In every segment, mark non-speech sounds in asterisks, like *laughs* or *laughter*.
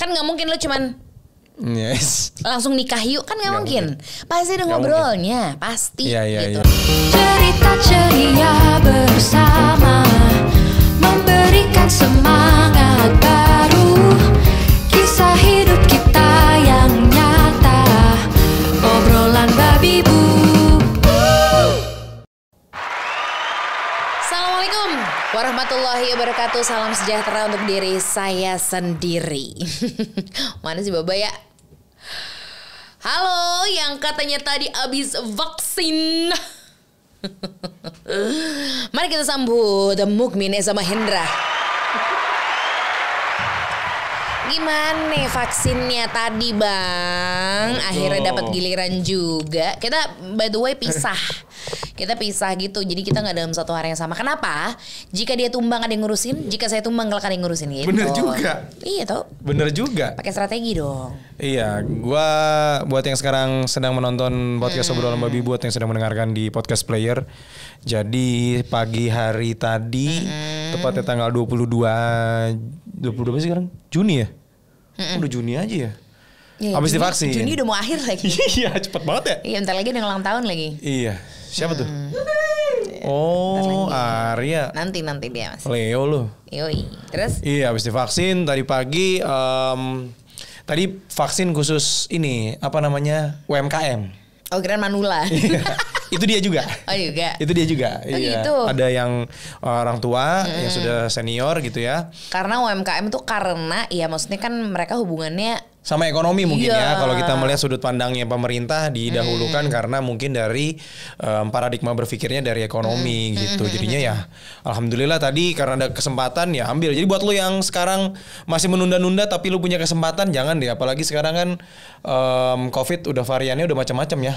Kan nggak mungkin lu cuman Yes. Langsung nikah yuk kan nggak mungkin. mungkin. Pasti ada ngobrolnya, mungkin. pasti ya, ya, gitu. Ya. Cerita ceria bersama memberikan semangat. warahmatullahi wabarakatuh. Salam sejahtera untuk diri saya sendiri. *laughs* Mana sih Baba ya? Halo, yang katanya tadi abis vaksin. *laughs* Mari kita sambut Mukmin sama Hendra. Gimana nih vaksinnya tadi bang? Betul. Akhirnya dapat giliran juga. Kita by the way pisah. kita pisah gitu. Jadi kita nggak dalam satu hari yang sama. Kenapa? Jika dia tumbang ada yang ngurusin. Jika saya tumbang nggak ada yang ngurusin gitu. Bener juga. Iya tuh. Bener juga. Pakai strategi dong. Iya. Gua buat yang sekarang sedang menonton podcast hmm. obrolan babi buat yang sedang mendengarkan di podcast player. Jadi pagi hari tadi hmm. tepatnya tanggal 22 22 sih sekarang Juni ya? Mm-mm. Udah Juni aja ya. Ya, Habis divaksin. Juni udah mau akhir lagi. *laughs* iya, cepet banget ya. Iya, bentar lagi udah ulang tahun lagi. Iya. Siapa hmm. Iya. tuh? Oh, Arya. Nanti nanti dia mas. Leo lu. Yoi. Terus? Iya, habis divaksin tadi pagi. Um, tadi vaksin khusus ini apa namanya UMKM. Oh, Grand Manula. Iya. *laughs* itu dia juga. Oh juga. itu dia juga. Oh, iya. Gitu. Ada yang eh, orang tua hmm. yang sudah senior gitu ya. Karena UMKM tuh karena ya maksudnya kan mereka hubungannya sama ekonomi mungkin iya. ya kalau kita melihat sudut pandangnya pemerintah didahulukan hmm. karena mungkin dari um, paradigma berpikirnya dari ekonomi hmm. hmm gitu hmm, jadinya hmm, ya alhamdulillah tadi karena ada kesempatan ya ambil jadi buat lo yang sekarang masih menunda-nunda tapi lo punya kesempatan jangan deh apalagi sekarang kan um, covid udah variannya udah macam-macam ya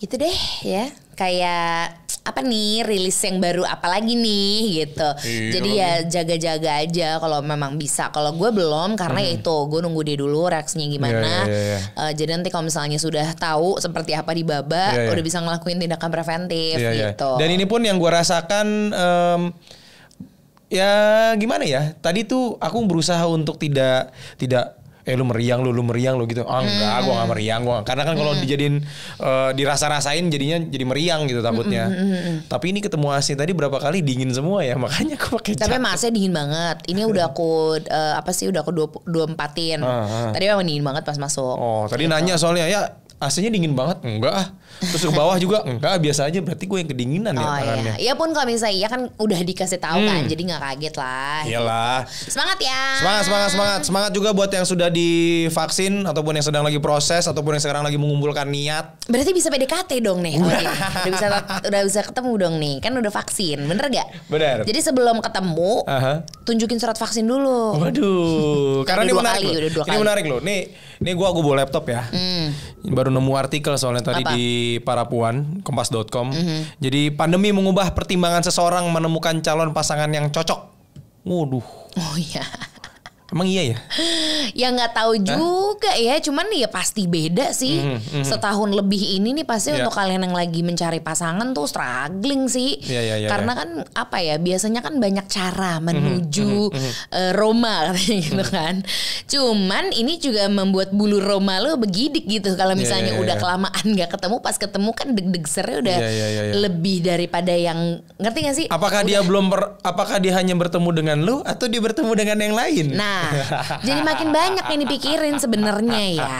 gitu deh ya kayak apa nih rilis yang baru apa lagi nih gitu iya. jadi ya jaga-jaga aja kalau memang bisa kalau gue belum karena hmm. Ya itu gue nunggu dia dulu reaksinya gimana yeah, yeah, yeah. Uh, jadi nanti kalau misalnya sudah tahu seperti apa di baba yeah, yeah. udah bisa ngelakuin tindakan preventif yeah, iya. gitu yeah. dan ini pun yang gue rasakan um, ya gimana ya tadi tuh aku berusaha untuk tidak tidak eh lu meriang lu lu meriang lu gitu ah enggak hmm. gue gak meriang gue karena kan kalau hmm. dijadiin uh, dirasa-rasain jadinya jadi meriang gitu takutnya hmm, hmm, hmm, tapi ini ketemu AC tadi berapa kali dingin semua ya makanya aku pakai tapi AC dingin banget ini udah aku uh, apa sih udah aku dua, dua empatin uh, uh. tadi emang dingin banget pas masuk oh tadi gitu. nanya soalnya ya AC-nya dingin banget? Enggak ah. Terus ke bawah juga enggak, biasa aja berarti gue yang kedinginan ya oh, ya tangannya. Iya. Ya pun kalau misalnya iya kan udah dikasih tahu kan, hmm. kan, jadi nggak kaget lah. Iyalah. Semangat ya. Semangat, semangat, semangat. Semangat juga buat yang sudah divaksin ataupun yang sedang lagi proses ataupun yang sekarang lagi mengumpulkan niat. Berarti bisa PDKT dong nih. udah bisa udah bisa ketemu dong nih. Kan udah vaksin, bener gak? Bener. Jadi sebelum ketemu, uh -huh. tunjukin surat vaksin dulu. Waduh. Karena ini menarik. loh. Ini menarik loh. Nih ini gue gue bawa laptop ya. Mm. Baru nemu artikel soalnya tadi Apa? di Parapuan kompas.com. Mm -hmm. Jadi pandemi mengubah pertimbangan seseorang menemukan calon pasangan yang cocok. Waduh. Oh iya. Emang iya ya? ya nggak tahu juga ya, cuman ya pasti beda sih. Mm -hmm. Setahun lebih ini nih pasti yeah. untuk kalian yang lagi mencari pasangan tuh struggling sih. Yeah, yeah, yeah, Karena yeah. kan apa ya, biasanya kan banyak cara mhm, menuju mm -hmm. uh, Roma *laughs* katanya gitu mm -hmm. kan. Cuman ini juga membuat bulu Roma lo begidik gitu kalau ya, ya, misalnya yeah, yeah, yeah, udah yeah. kelamaan nggak ketemu, pas ketemu kan deg-deg sernya udah yeah, yeah, yeah, yeah. lebih daripada yang ngerti gak sih? Apakah udah. dia belum per, apakah dia hanya bertemu dengan lu atau dia bertemu dengan yang lain? Nah, *laughs* Jadi makin banyak yang dipikirin sebenarnya ya. *laughs*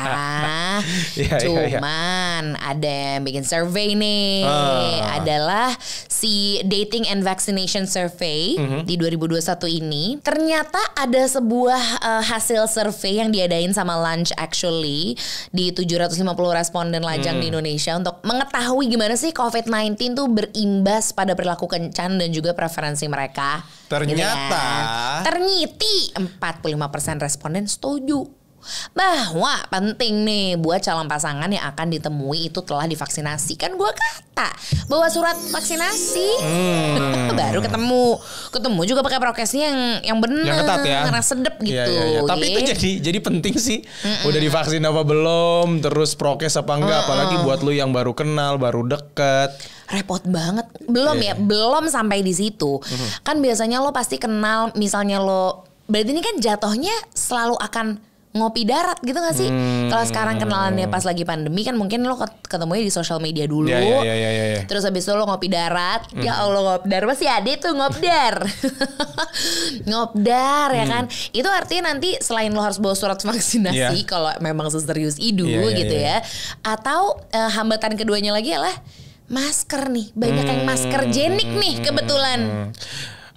ya. Cuman ya, ya. ada yang bikin survei nih. Uh. Adalah si dating and vaccination survey uh mhm. -huh. di 2021 ini. Ternyata ada sebuah uh, hasil survei yang diadain sama Lunch Actually di 750 responden lajang hmm. di Indonesia untuk mengetahui gimana sih COVID-19 tuh berimbas pada perilaku kencan dan juga preferensi mereka. Gitu Ternyata gitu ternyiti 40. 55% responden setuju bahwa penting nih buat calon pasangan yang akan ditemui itu telah divaksinasi kan gue kata bahwa surat vaksinasi hmm. *laughs* baru ketemu ketemu juga pakai prokesnya yang yang benar yang ketat ya karena sedep iya, gitu ya, ya, ya. tapi yeah. itu iya. jadi jadi penting sih Mm-mm. udah divaksin apa belum terus prokes apa enggak Mm-mm. apalagi buat lu yang baru kenal baru deket repot banget belum yeah. ya belum sampai di situ mm-hmm. kan biasanya lo pasti kenal misalnya lo berarti ini kan jatohnya selalu akan ngopi darat gitu gak sih? Hmm. Kalau sekarang kenalannya pas lagi pandemi kan mungkin lo ketemunya di sosial media dulu. Yeah, yeah, yeah, yeah, yeah. Ya. Terus habis itu lo ngopi darat. Ya hmm. Ya Allah ngopi darat pasti ada tuh dar, *laughs* ngopi dar ya hmm. kan. Itu artinya nanti selain lo harus bawa surat vaksinasi yeah. kalau memang seserius idu yeah, yeah, iya, gitu yeah. ya. Atau eh, hambatan keduanya lagi adalah masker nih. Banyak hmm. yang masker jenik nih kebetulan. Hmm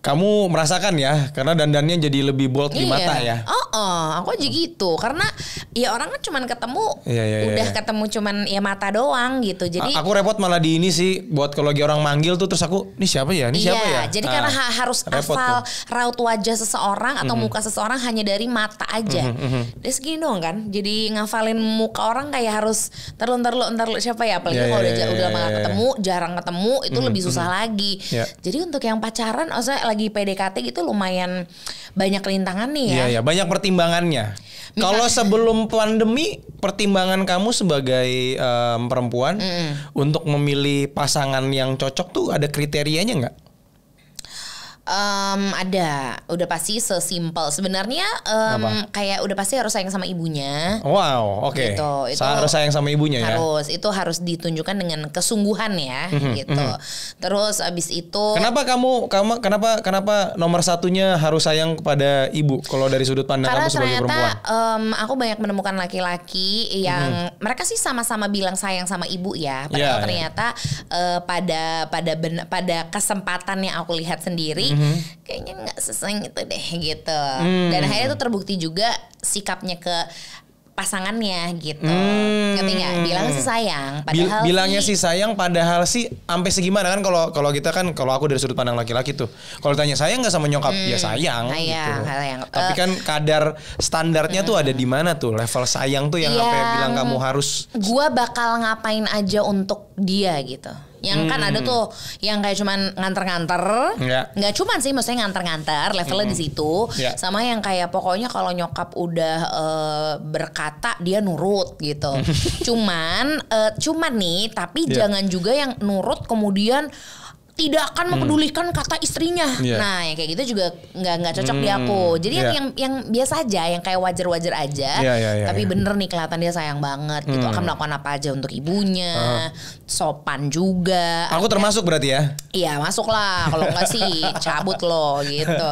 kamu merasakan ya karena dandannya jadi lebih bold iya. di mata ya. Oh, uh, aku aja gitu karena ya orang kan cuman ketemu yeah, yeah, iya, udah yeah. ketemu cuman ya mata doang gitu jadi aku repot malah di ini sih buat kalau lagi orang manggil tuh terus aku ini siapa ya ini siapa iya, ya jadi nah, karena ah, ha harus tuh. raut wajah seseorang atau mm -hmm. muka seseorang hanya dari mata aja mm -hmm. dia segini doang kan jadi ngafalin muka orang kayak harus terlalu terlalu terlalu siapa ya apalagi yeah, kalau yeah, udah yeah, udah yeah, yeah, iya. ketemu jarang ketemu itu mm -hmm. lebih susah mm -hmm. lagi yeah. jadi untuk yang pacaran maksudnya lagi PDKT gitu lumayan banyak rintangan nih ya. Iya, iya. banyak pertimbangannya. Kalau sebelum pandemi, pertimbangan kamu sebagai um, perempuan mm -mm. untuk memilih pasangan yang cocok tuh ada kriterianya nggak? Um, ada, udah pasti sesimpel. Sebenarnya um, kayak udah pasti harus sayang sama ibunya. Wow, oke. Okay. Gitu, itu harus sayang sama ibunya harus, ya. Harus, itu harus ditunjukkan dengan kesungguhan ya, mm-hmm, gitu. Mm-hmm. Terus abis itu. Kenapa kamu, kamu, kenapa, kenapa nomor satunya harus sayang kepada ibu? Kalau dari sudut pandang Karena kamu sebagai ternyata, perempuan. Um, aku banyak menemukan laki-laki yang mm-hmm. mereka sih sama-sama bilang sayang sama ibu ya. Iya, Padahal yeah, ternyata yeah. Uh, pada pada pada kesempatan yang aku lihat sendiri. Mm-hmm mm-hmm. kayaknya nggak seseng gitu deh gitu mm. dan akhirnya tuh terbukti juga sikapnya ke pasangannya gitu. Hmm. Ngerti nggak? Bilang sih sayang, padahal Bil bilangnya sih sayang, padahal sih sampai segimana kan kalau kalau kita kan kalau aku dari sudut pandang laki-laki tuh. Kalau tanya sayang nggak sama nyokap, ya hmm. ya sayang, sayang gitu. Sayang. Tapi eh, kan kadar standarnya hmm. tuh ada di mana tuh? Level sayang tuh yang, yang bilang kamu harus gua bakal ngapain aja untuk dia gitu yang hmm. kan ada hmm. tuh yang kayak cuman nganter-nganter yeah. cuman sih maksudnya nganter-nganter levelnya hmm. di situ yeah. sama yang kayak pokoknya kalau nyokap udah uh, berkata dia nurut gitu *laughs* cuman uh, cuman nih tapi yeah. jangan juga yang nurut kemudian tidak akan hmm. mempedulikan kata istrinya. Yeah. Nah, yang kayak gitu juga nggak nggak cocok hmm. di aku. Hmm. Jadi yeah. Iya. yang yang biasa aja, yang kayak wajar-wajar aja. Yeah, yeah, yeah, tapi yeah. bener nih kelihatan dia sayang banget. Gitu. Hmm. Gitu akan melakukan apa aja untuk ibunya, uh. sopan juga. Aku ada, termasuk berarti ya? Iya masuk lah. Kalau nggak sih cabut loh gitu.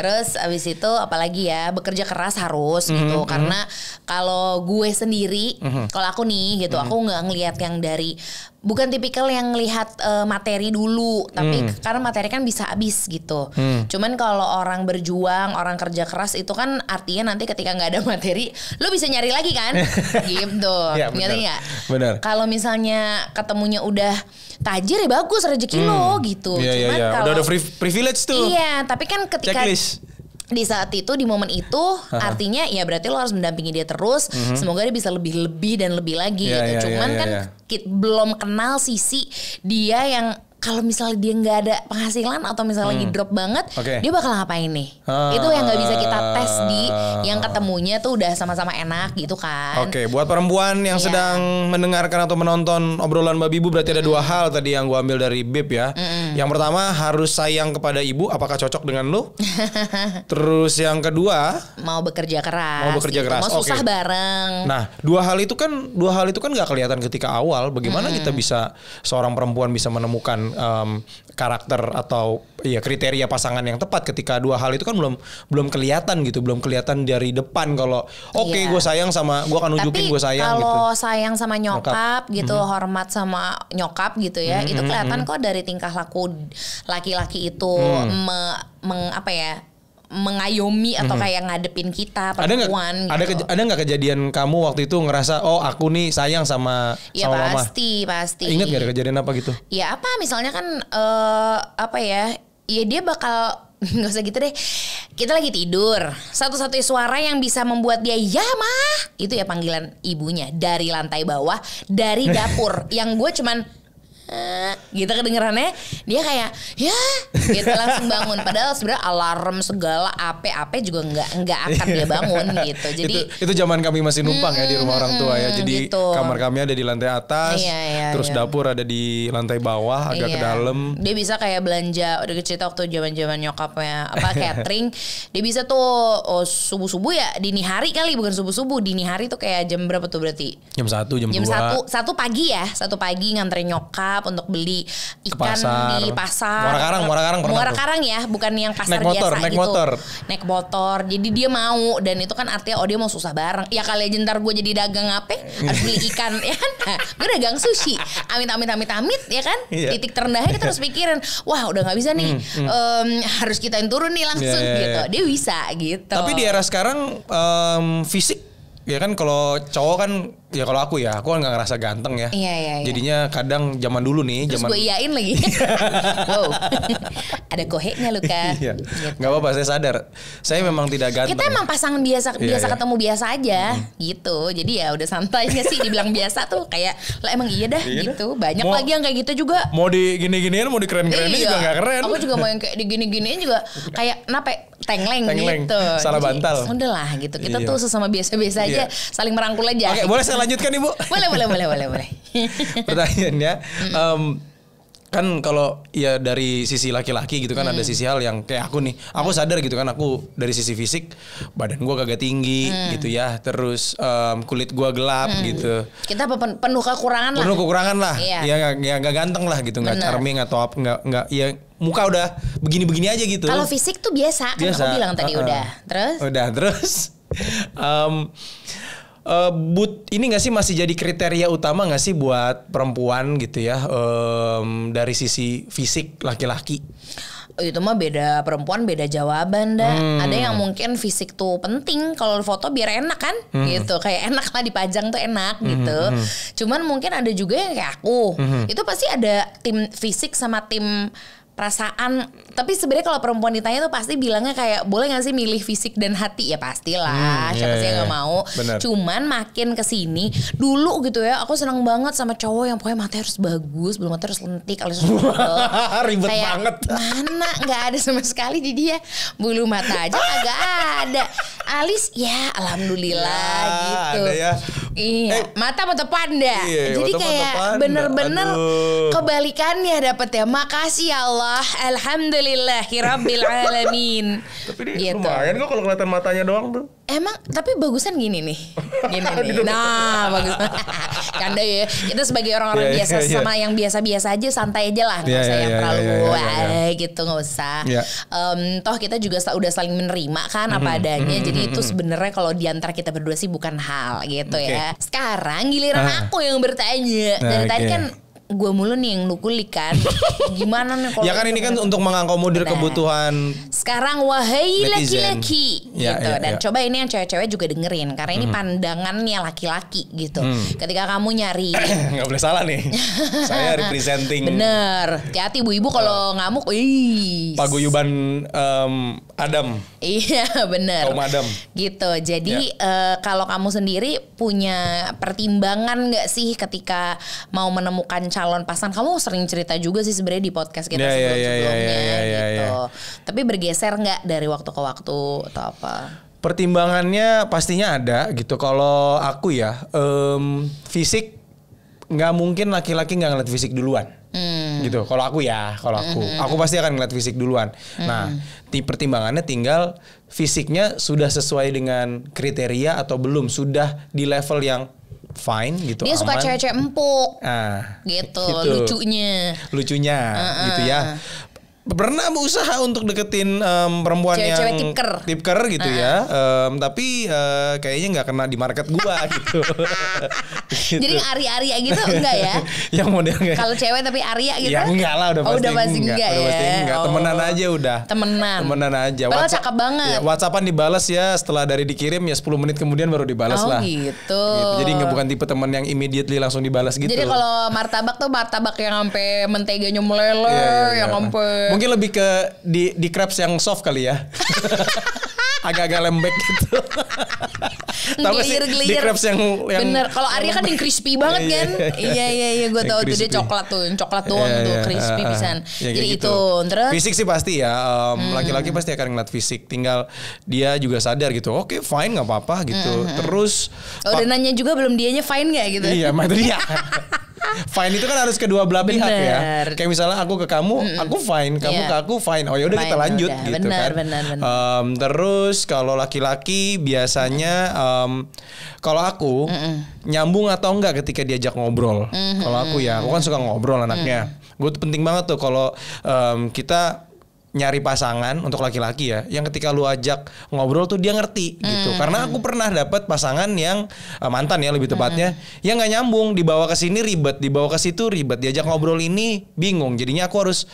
Terus abis itu apalagi ya bekerja keras harus mm -hmm. gitu. Hmm. Karena kalau gue sendiri, mm -hmm. kalau aku nih gitu, mm -hmm. aku nggak ngelihat yang dari bukan tipikal yang lihat uh, materi dulu tapi hmm. karena materi kan bisa habis gitu hmm. cuman kalau orang berjuang orang kerja keras itu kan artinya nanti ketika nggak ada *laughs* materi lu bisa nyari lagi kan *laughs* gitu ya, bener. kalau misalnya ketemunya udah tajir ya bagus rezeki hmm. lo gitu ya, cuman ya, ya. kalau udah ada privilege tuh iya tapi kan ketika Checklist di saat itu di momen itu uh artinya ya berarti lo harus mendampingi dia terus mm -hmm. semoga dia bisa lebih lebih dan lebih lagi yeah, gitu yeah, iya, cuman yeah, kan yeah. Kita belum kenal sisi dia yang kalau misalnya dia nggak ada penghasilan atau misalnya hmm. lagi drop banget, okay. dia bakal ngapain nih? Uh, Itu yang nggak bisa kita tes di yang ah. ketemunya tuh udah sama-sama enak gitu kan. Oke, okay. buat perempuan yang yeah. sedang mendengarkan atau menonton obrolan babi Ibu berarti ada mm. dua hal tadi yang gue ambil dari Bib ya. Mm. Yang pertama harus sayang kepada ibu apakah cocok dengan lu? *laughs* Terus yang kedua, mau bekerja keras. Mau bekerja gitu. keras. Mau susah okay. bareng. Nah, dua hal itu kan dua hal itu kan nggak kelihatan ketika awal. Bagaimana mm. kita bisa seorang perempuan bisa menemukan um, karakter atau ya kriteria pasangan yang tepat ketika dua hal itu kan belum belum kelihatan gitu belum kelihatan dari depan kalau oke okay, iya. gue sayang sama gue akan nunjukin gue sayang gitu. kalau gitu. sayang sama nyokap, nyokap. gitu mm -hmm. hormat sama nyokap gitu ya mm -hmm. itu kelihatan mm -hmm. kok dari tingkah laku laki-laki itu mm. me, meng apa ya mengayomi atau mm -hmm. kayak ngadepin kita perempuan ada nggak gitu. ada nggak kejadian kamu waktu itu ngerasa oh aku nih sayang sama ya, sama pasti, mama pasti ingat nggak ada kejadian apa gitu ya apa misalnya kan uh, apa ya ya dia bakal *laughs* nggak usah gitu deh kita lagi tidur satu-satunya suara yang bisa membuat dia ya mah itu ya panggilan ibunya dari lantai bawah dari dapur *laughs* yang gue cuman *laughs* gitu kedengerannya dia kayak ya gitu langsung bangun padahal sebenarnya alarm segala ape ape juga nggak nggak akan dia bangun *laughs* gitu jadi itu, itu zaman kami masih numpang hmm, ya di rumah orang tua ya jadi gitu. kamar kami ada di lantai atas iya, iya, terus iya. dapur ada di lantai bawah agak iya. ke dalam dia bisa kayak belanja udah cerita waktu zaman zaman nyokapnya apa catering *laughs* dia bisa tuh oh, subuh subuh ya dini hari kali bukan subuh subuh dini hari tuh kayak jam berapa tuh berarti jam satu jam, jam dua satu satu pagi ya satu pagi nganterin nyokap untuk beli ikan pasar. di pasar. Muara Karang, Muara Karang pernah. Muara Karang ya, bukan yang pasar naik motor, biasa naik gitu. motor. Naik motor. Jadi dia mau dan itu kan artinya oh dia mau susah bareng. Ya kali aja ntar gue jadi dagang apa? Harus beli ikan *laughs* ya kan. Nah, gue dagang sushi. Amit amit amit amit ya kan. Iya. Titik terendahnya kita harus pikirin, wah udah nggak bisa nih. Hmm, hmm. Um, harus kita yang turun nih iya, langsung yeah, yeah. gitu. Iya. Dia bisa gitu. Tapi di era sekarang um, fisik ya kan kalau cowok kan ya kalau aku ya aku kan nggak ngerasa ganteng ya iya, iya, iya. jadinya kadang zaman dulu nih Terus zaman gue iyain lagi *laughs* iya. wow *laughs* ada koheknya loh kan iya. gitu. nggak apa-apa saya sadar saya memang tidak ganteng kita emang pasangan biasa iya, biasa iya. ketemu biasa aja hmm. gitu jadi ya udah santai nggak sih dibilang biasa tuh kayak lah emang iya dah iya gitu banyak mau, lagi yang kayak gitu juga mau di gini giniin mau di keren-kerenin iya. juga nggak keren aku juga mau yang *laughs* kayak di gini giniin juga kayak nape tengleng, tengleng gitu. Salah bantal. Ya udahlah lah gitu. Kita iya. tuh sesama biasa-biasa aja, iya. saling merangkul aja. Oke, boleh lanjutkan ibu. Boleh boleh boleh boleh boleh. *laughs* Pertanyaannya. Um, kan kalau ya dari sisi laki-laki gitu kan hmm. ada sisi hal yang kayak aku nih aku sadar gitu kan aku dari sisi fisik badan gue kagak tinggi hmm. gitu ya terus um, kulit gue gelap hmm. gitu kita penuh kekurangan penuh lah kekurangan lah iya. ya, ya nggak ya, gak ganteng lah gitu nggak charming atau apa nggak nggak ya muka udah begini-begini aja gitu kalau fisik tuh biasa, biasa. kan aku bilang tadi uh -uh. udah terus udah terus um, *laughs* uh, but ini nggak sih masih jadi kriteria utama nggak sih buat perempuan gitu ya um, dari sisi fisik laki-laki? Oh, itu mah beda perempuan beda jawaban dah hmm. ada yang mungkin fisik tuh penting kalau foto biar enak kan hmm. gitu kayak enak lah dipajang tuh enak hmm. gitu hmm. cuman mungkin ada juga yang kayak aku hmm. itu pasti ada tim fisik sama tim perasaan tapi sebenarnya kalau perempuan ditanya tuh pasti bilangnya kayak boleh nggak sih milih fisik dan hati ya pastilah hmm, siapa yeah, sih yang iya, gak iya. mau Bener. cuman makin kesini dulu gitu ya aku senang banget sama cowok yang pokoknya mata harus bagus belum mata harus lentik alis harus *laughs* ribet kayak, banget mana nggak ada sama sekali di dia bulu mata aja agak ada alis ya alhamdulillah ya, gitu. ya. Iya, eh, mata mata panda. Iya, Jadi mata, kayak bener-bener kebalikannya dapat ya. Makasih ya Allah. alhamdulillah, Alhamdulillahirabbil *laughs* alamin. Tapi ini gitu. lumayan kok kalau kelihatan matanya doang tuh. Emang tapi bagusan gini nih. *laughs* Gini nih. Nah, bagus. *laughs* kanda ya. Kita sebagai orang-orang yeah, iya, biasa yeah, sama yeah. yang biasa-biasa aja santai aja lah, enggak iya, usah iya, yang terlalu yeah, gitu, enggak usah. Yeah. Um, toh kita juga udah saling menerima kan apa mm-hmm. adanya. Mm-hmm, Jadi mm-hmm. itu sebenarnya kalau diantar kita berdua sih bukan hal gitu okay. ya. Sekarang giliran ah. aku yang bertanya. Dari okay. Nah, tadi kan gue mulu nih yang lu kulik kan. *laughs* Gimana nih kalau Ya kan ini kan untuk mengakomodir nah, kebutuhan sekarang wahai laki-laki ya, gitu. Ya, Dan ya. coba ini yang cewek-cewek juga dengerin karena hmm. ini pandangannya laki-laki gitu. Hmm. Ketika kamu nyari *clears throat* nggak boleh salah nih. *laughs* Saya representing. Bener. Hati-hati ibu ibu kalau eh. ngamuk, ih. Paguyuban um, Adam. *laughs* Iya benar, Oh madam. Gitu. Jadi ya. uh, kalau kamu sendiri punya pertimbangan nggak sih ketika mau menemukan calon pasangan? Kamu sering cerita juga sih sebenarnya di podcast kita ya, ya, ya, sebelum-sebelumnya ya, ya, ya, ya, gitu. Ya, ya. Tapi bergeser nggak dari waktu ke waktu atau apa? Pertimbangannya pastinya ada gitu. Kalau aku ya um, fisik nggak mungkin laki-laki nggak ngeliat fisik duluan. Hmm hmm. gitu. Kalau aku ya, kalau aku, hmm. aku pasti akan ngeliat fisik duluan. Hmm. Nah, di pertimbangannya tinggal fisiknya sudah sesuai dengan kriteria atau belum, sudah di level yang fine gitu. Dia aman. suka cewek-cewek empuk. Ah, gitu, gitu, lucunya. Lucunya, uh -uh. gitu ya pernah berusaha untuk deketin um, perempuan Cewek -cewek yang tipker, tipker gitu uh. ya um, tapi uh, kayaknya nggak kena di market gua *laughs* gitu. gitu jadi Arya-Arya gitu enggak ya *laughs* yang model kalau cewek tapi Arya gitu ya enggak lah udah oh, pasti udah pasti enggak, enggak ya udah pasti ya? enggak. Oh. temenan aja udah temenan temenan aja Padahal WhatsApp, cakep banget ya, WhatsAppan dibales ya setelah dari dikirim ya 10 menit kemudian baru dibalas oh, lah gitu. gitu jadi nggak bukan tipe teman yang immediately langsung dibalas gitu jadi kalau martabak tuh martabak yang sampai menteganya meleleh yeah, yeah, yeah. yang iya. sampai Mungkin lebih ke di di crepes yang soft kali ya. *laughs* agak-agak lembek gitu. tapi sih di crepes yang, yang bener. Kalau Arya kan yang crispy banget iya, kan? iya iya iya, iya, iya. gue tahu tuh dia coklat tuh, yang coklat tuh yeah, tuh yeah, crispy uh, pisan. Yeah, Jadi gitu. itu terus fisik sih pasti ya. Um, hmm. Laki-laki pasti akan ngeliat fisik. Tinggal dia juga sadar gitu. Oke okay, fine nggak apa-apa gitu. Hmm, hmm. Terus oh, udah nanya juga belum dianya fine nggak gitu? Iya, makanya *laughs* fine itu kan harus kedua belah pihak ya. bener. ya. Kayak misalnya aku ke kamu, mm aku fine, kamu yeah. ke aku fine. Oh ya udah kita lanjut udah. gitu bener, kan. Bener, bener. Um, terus kalau laki-laki biasanya um, kalau aku mm -mm. nyambung atau enggak ketika diajak ngobrol. Mm -hmm. Kalau aku ya, aku kan suka ngobrol anaknya. Mm. Gue tuh penting banget tuh kalau um, kita nyari pasangan untuk laki-laki ya yang ketika lu ajak ngobrol tuh dia ngerti mm. gitu hmm. karena aku pernah dapat pasangan yang uh, mantan ya lebih tepatnya mm. yang nggak nyambung dibawa ke sini ribet dibawa ke situ ribet diajak hmm. ngobrol ini bingung jadinya aku harus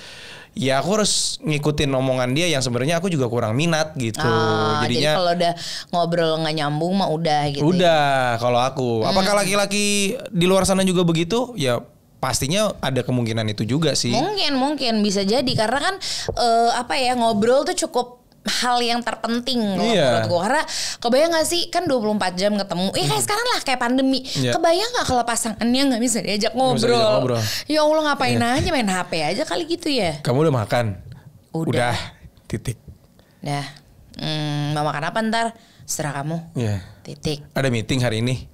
ya aku harus ngikutin omongan dia yang sebenarnya aku juga kurang minat gitu. Oh, Jadinya jadi kalau udah ngobrol nggak nyambung mah udah gitu. Ya. Udah ya? kalau aku. Apakah hmm. laki-laki di luar sana juga begitu? Ya pastinya ada kemungkinan itu juga sih. Mungkin mungkin bisa jadi karena kan uh, apa ya ngobrol tuh cukup hal yang terpenting loh iya. menurut gue karena kebayang gak sih kan 24 jam ketemu ya kayak hmm. sekarang lah kayak pandemi yeah. kebayang gak kalau pasangannya gak bisa diajak ngobrol. Bisa diajak ngobrol ya Allah ngapain yeah. aja main HP aja kali gitu ya kamu udah makan udah, udah. titik Ya. hmm, mau makan apa ntar serah kamu yeah. titik ada meeting hari ini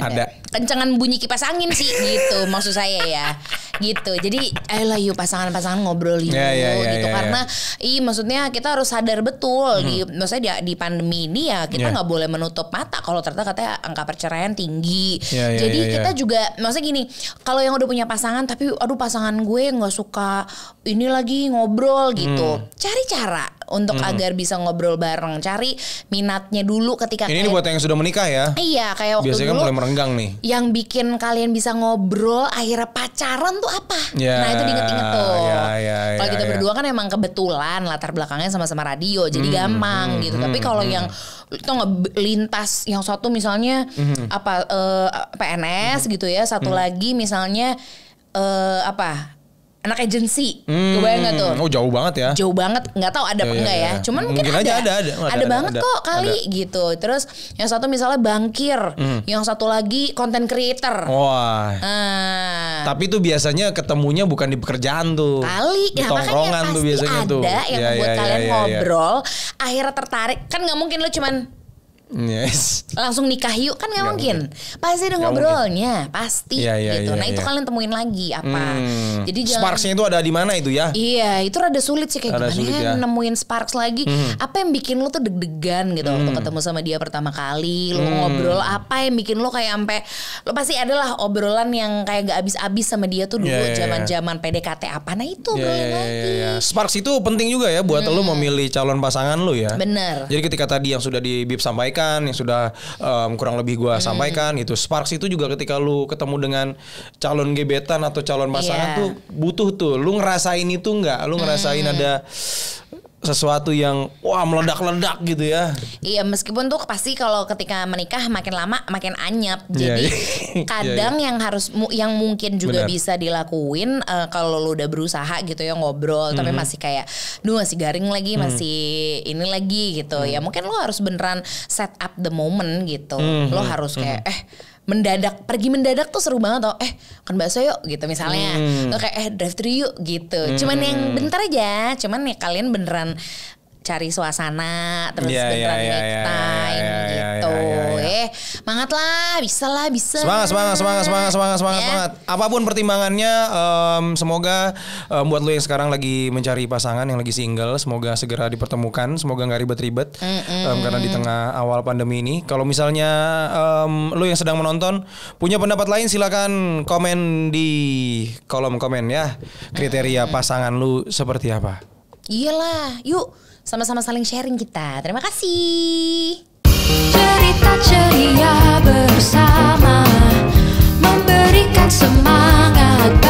ada. ada. Kencengan bunyi kipas angin sih gitu maksud saya ya. Gitu. Jadi ayolah yuk pasangan-pasangan ngobrol yuk yeah, yeah, yeah, gitu yeah, ya. karena yeah. ih maksudnya kita harus sadar betul hmm. di maksudnya di, di pandemi ini ya kita ya. nggak yeah. boleh menutup mata kalau ternyata katanya angka perceraian tinggi. Yeah, yeah, Jadi yeah, yeah. kita juga maksudnya gini, kalau yang udah punya pasangan tapi aduh pasangan gue nggak suka ini lagi ngobrol gitu. Hmm. Cari cara untuk hmm. agar bisa ngobrol bareng. Cari minatnya dulu ketika Ini ini buat yang sudah menikah ya. Iya, kayak waktu Biasanya kan dulu. Biasanya mulai merenggang nih. Yang bikin kalian bisa ngobrol akhirnya pacaran tuh apa? ya, nah, itu diinget-inget tuh. ya, ya, ya, kalau kita ya. berdua kan emang kebetulan latar belakangnya sama-sama radio, jadi hmm, gampang hmm, gitu. Hmm, Tapi mm-hmm, kalau hmm. yang itu nggak lintas yang satu misalnya hmm. apa uh, eh, PNS hmm. gitu ya, satu hmm. lagi misalnya uh, apa anak agency. Hmm. Kebayang gak tuh? Oh jauh banget ya. Jauh banget. Nggak tahu ada iya, apa enggak iya, ya. Iya. Cuman mungkin, mungkin ada. Aja ada, ada. Ada, ada, ada banget ada, kok kali ada. gitu. Terus yang satu misalnya bangkir. Hmm. Yang satu lagi content creator. Wah. hmm. Tapi itu biasanya ketemunya bukan di pekerjaan tuh. Kali. Di ya, tongkrongan tuh biasanya ada tuh. yang ya, buat ya, kalian ya, ngobrol. Ya. Akhirnya tertarik. Kan nggak mungkin lo cuman Yes. Langsung nikah yuk kan nggak mungkin. mungkin. Pasti ada ngobrolnya, mungkin. pasti ya, ya, gitu. Ya, nah, itu iya. kalian temuin lagi apa. Hmm. Jadi jangan Sparksnya itu ada di mana itu ya? Iya, itu rada sulit sih kayak rada gimana sulit, ya, ya. nemuin sparks lagi. Hmm. Apa yang bikin lo tuh deg-degan gitu hmm. waktu ketemu sama dia pertama kali, lo hmm. ngobrol apa yang bikin lo kayak sampai lo pasti adalah obrolan yang kayak gak abis-abis sama dia tuh dulu iya, iya, zaman-zaman yeah, PDKT apa. Nah, itu yeah, yeah, yeah, lagi. Yeah, Sparks itu penting juga ya buat hmm. lo memilih calon pasangan lo ya. Bener. Jadi ketika tadi yang sudah di Bib sampaikan sampaikan yang sudah um, kurang lebih gue hmm. sampaikan itu sparks itu juga ketika lu ketemu dengan calon gebetan atau calon pasangan yeah. tuh butuh tuh lu ngerasain itu nggak lu ngerasain hmm. ada sesuatu yang wah meledak-ledak gitu ya. Iya, meskipun tuh pasti kalau ketika menikah makin lama makin anyap. Iya, Jadi yeah, *laughs* yeah. Iya. kadang yeah, yeah. yang harus yang mungkin juga Bener. bisa dilakuin uh, kalau lu udah berusaha gitu ya ngobrol mm -hmm. tapi mhm. masih kayak duh masih garing lagi, mm -hmm. masih ini lagi gitu. Mm -hmm. Ya mhm. mungkin lu harus beneran set up the moment gitu. Mm -hmm. Lu mhm, harus kayak mm -hmm. eh mendadak pergi mendadak tuh seru banget tau eh kan bakso yuk gitu misalnya hmm. kayak eh drive thru yuk gitu hmm. cuman yang hmm. bentar aja cuman ya kalian beneran cari suasana terus yeah, yeah, yeah, yeah, time yeah, yeah, iya, gitu. Yeah, yeah, yeah. Iya. Eh, semangat lah, bisa lah, bisa. Semangat, semangat, semangat, semangat, semangat, semangat, yeah. semangat. Apapun pertimbangannya, um, semoga um, buat lo yang sekarang lagi mencari pasangan yang lagi single, semoga segera dipertemukan, semoga nggak ribet-ribet mm -hmm. um, karena di tengah awal pandemi ini. Kalau misalnya um, lo yang sedang menonton punya pendapat lain, silakan komen di kolom komen ya kriteria mm -hmm. pasangan lu seperti apa. Iyalah, yuk sama-sama saling sharing kita. Terima kasih. Cerita ceria bersama memberikan semangat.